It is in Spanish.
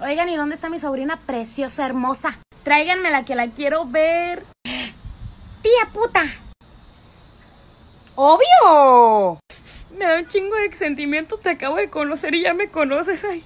Oigan, ¿y dónde está mi sobrina preciosa, hermosa? Tráiganmela que la quiero ver. Tía puta. Obvio. Me da un chingo de sentimiento, te acabo de conocer y ya me conoces. Ay,